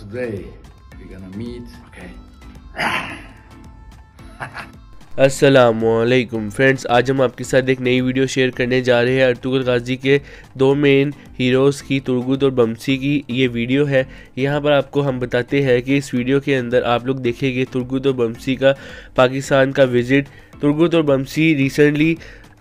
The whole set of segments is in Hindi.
today. We're gonna meet, okay? असलकुम फ्रेंड्स आज हम आपके साथ एक नई वीडियो शेयर करने जा रहे हैं अर्तुगल गाजी के दो मेन हीरोज़ की तुर्गुद और बमसी की ये वीडियो है यहाँ पर आपको हम बताते हैं कि इस वीडियो के अंदर आप लोग देखेंगे तुर्गुद और बमसी का पाकिस्तान का विज़िट तुर्गुत और बमसी रिसेंटली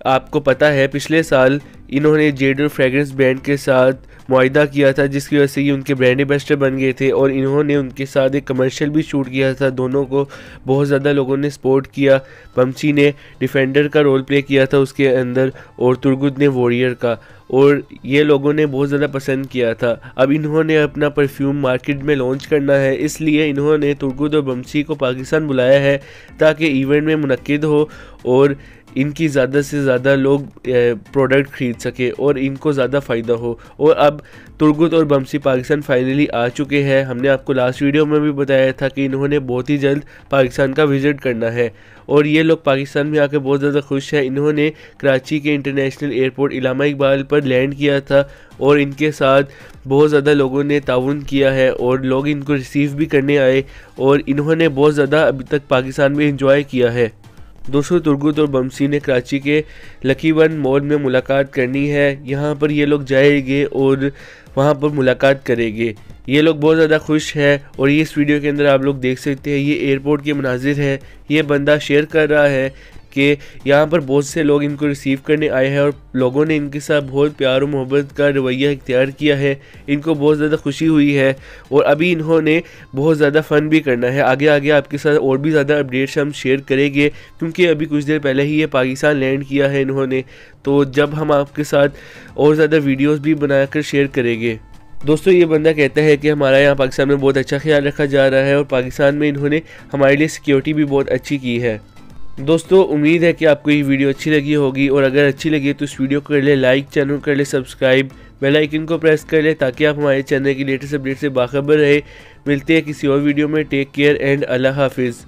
आपको पता है पिछले साल इन्होंने जेडर फ्रेगरेंस ब्रांड के साथ माहा किया था जिसकी वजह से ये उनके ब्रांड एम्बेस्टर बन गए थे और इन्होंने उनके साथ एक कमर्शियल भी शूट किया था दोनों को बहुत ज़्यादा लोगों ने सपोर्ट किया पमची ने डिफेंडर का रोल प्ले किया था उसके अंदर और तुर्गुद ने वॉरियर का और ये लोगों ने बहुत ज़्यादा पसंद किया था अब इन्होंने अपना परफ्यूम मार्केट में लॉन्च करना है इसलिए इन्होंने तुर्गुद और बमसी को पाकिस्तान बुलाया है ताकि इवेंट में मुनद हो और इनकी ज़्यादा से ज़्यादा लोग प्रोडक्ट ख़रीद सके और इनको ज़्यादा फ़ायदा हो और अब तुर्गुत और बमसी पाकिस्तान फाइनली आ चुके हैं हमने आपको लास्ट वीडियो में भी बताया था कि इन्होंने बहुत ही जल्द पाकिस्तान का विज़िट करना है और ये लोग पाकिस्तान में आकर बहुत ज़्यादा खुश हैं इन्होंने कराची के इंटरनेशनल एयरपोर्ट इलामा इकबाल पर लैंड किया था और इनके साथ बहुत ज़्यादा लोगों ने ताउन किया है और लोग इनको रिसीव भी करने आए और इन्होंने बहुत ज़्यादा अभी तक पाकिस्तान में इंजॉय किया है दोस्तों तुर्गुत और बमसी ने कराची के लकी वन मॉल में मुलाकात करनी है यहाँ पर ये लोग जाएंगे और वहाँ पर मुलाकात करेंगे ये लोग बहुत ज़्यादा खुश हैं और ये इस वीडियो के अंदर आप लोग देख सकते हैं ये एयरपोर्ट के मनाजिर है ये बंदा शेयर कर रहा है के यहाँ पर बहुत से लोग इनको रिसीव करने आए हैं और लोगों ने इनके साथ बहुत प्यार और मोहब्बत का रवैया इख्तियार किया है इनको बहुत ज़्यादा खुशी हुई है और अभी इन्होंने बहुत ज़्यादा फ़न भी करना है आगे आगे आपके साथ और भी ज़्यादा अपडेट्स हम शेयर करेंगे क्योंकि अभी कुछ देर पहले ही ये पाकिस्तान लैंड किया है इन्होंने तो जब हम आपके साथ और ज़्यादा वीडियोज़ भी बनाकर शेयर करेंगे दोस्तों ये बंदा कहता है कि हमारा यहाँ पाकिस्तान में बहुत अच्छा ख्याल रखा जा रहा है और पाकिस्तान में इन्होंने हमारे लिए सिक्योरिटी भी बहुत अच्छी की है दोस्तों उम्मीद है कि आपको ये वीडियो अच्छी लगी होगी और अगर अच्छी लगी तो इस वीडियो को कर ले लाइक चैनल कर ले सब्सक्राइब बेल आइकन को प्रेस कर ले ताकि आप हमारे चैनल की लेटेस्ट अपडेट से बाखबर रहे मिलते हैं किसी और वीडियो में टेक केयर एंड अल्लाह हाफिज़